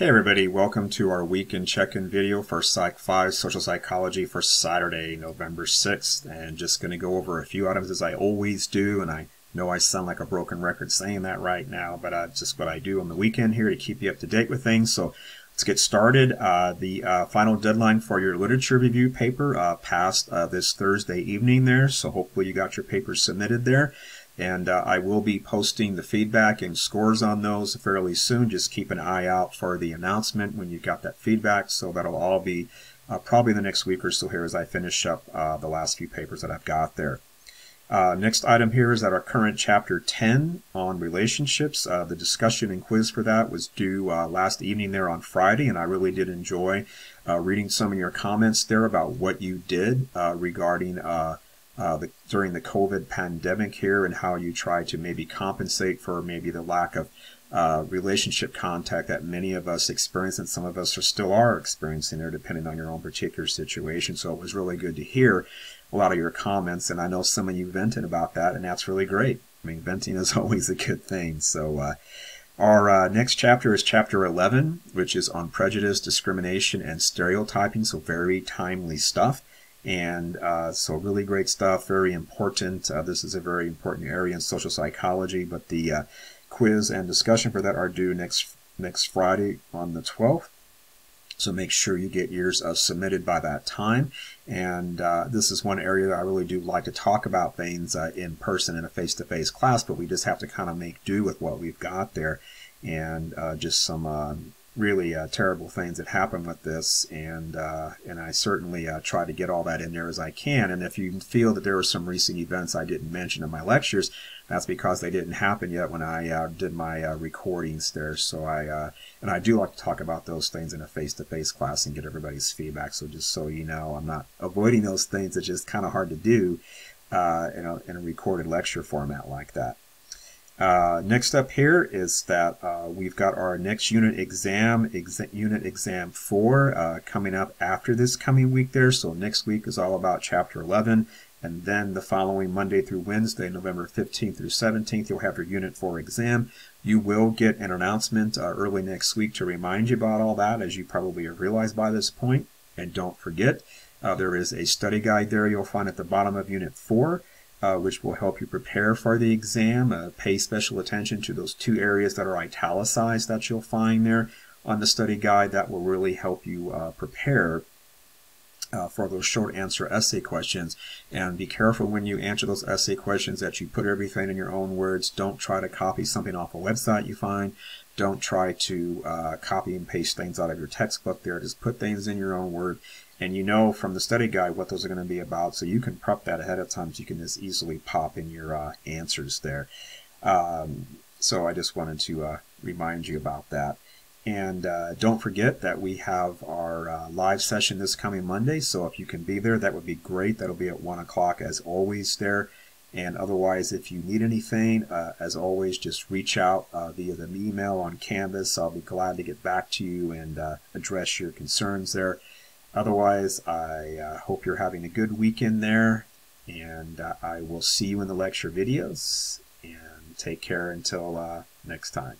Hey everybody, welcome to our week in check-in video for Psych 5 Social Psychology for Saturday, November 6th, and just going to go over a few items as I always do, and I know I sound like a broken record saying that right now, but uh, just what I do on the weekend here to keep you up to date with things, so let's get started. Uh, the uh, final deadline for your literature review paper uh, passed uh, this Thursday evening there, so hopefully you got your paper submitted there. And uh, I will be posting the feedback and scores on those fairly soon. Just keep an eye out for the announcement when you got that feedback. So that'll all be uh, probably the next week or so here as I finish up uh, the last few papers that I've got there. Uh, next item here is that our current chapter 10 on relationships. Uh, the discussion and quiz for that was due uh, last evening there on Friday, and I really did enjoy uh, reading some of your comments there about what you did uh, regarding uh, uh, the, during the COVID pandemic here and how you try to maybe compensate for maybe the lack of uh, relationship contact that many of us experience and some of us are still are experiencing there depending on your own particular situation. So it was really good to hear a lot of your comments and I know some of you vented about that and that's really great. I mean, venting is always a good thing. So, uh, our uh, next chapter is chapter 11, which is on prejudice, discrimination, and stereotyping, so very timely stuff. And uh, so, really great stuff, very important. Uh, this is a very important area in social psychology, but the uh, quiz and discussion for that are due next next Friday on the 12th. So make sure you get yours uh, submitted by that time. And uh, this is one area that I really do like to talk about things uh, in person in a face-to-face -face class, but we just have to kind of make do with what we've got there and uh, just some um, really uh, terrible things that happen with this, and uh, and I certainly uh, try to get all that in there as I can. And if you feel that there are some recent events I didn't mention in my lectures, that's because they didn't happen yet when I uh, did my uh, recordings there. So I uh, and I do like to talk about those things in a face-to-face class and get everybody's feedback. So just so you know, I'm not avoiding those things. It's just kind of hard to do in a, in a recorded lecture format like that. Uh, next up here is that uh, we've got our next unit exam, ex unit exam 4, uh, coming up after this coming week there. So next week is all about chapter 11. And then the following Monday through Wednesday, November 15th through 17th, you'll have your Unit 4 exam. You will get an announcement uh, early next week to remind you about all that, as you probably have realized by this point. And don't forget, uh, there is a study guide there you'll find at the bottom of Unit 4 uh, which will help you prepare for the exam. Uh, pay special attention to those two areas that are italicized that you'll find there on the study guide. That will really help you uh, prepare uh, for those short answer essay questions. And be careful when you answer those essay questions that you put everything in your own words. Don't try to copy something off a website you find. Don't try to uh, copy and paste things out of your textbook there. Just put things in your own word. And you know from the study guide what those are going to be about, so you can prep that ahead of time so you can just easily pop in your uh, answers there. Um, so I just wanted to uh, remind you about that. And uh, don't forget that we have our uh, live session this coming Monday. So if you can be there, that would be great. That'll be at 1 o'clock as always there. And otherwise, if you need anything, uh, as always, just reach out uh, via the email on Canvas. I'll be glad to get back to you and uh, address your concerns there. Otherwise, I uh, hope you're having a good weekend there. And I will see you in the lecture videos. And take care until next time.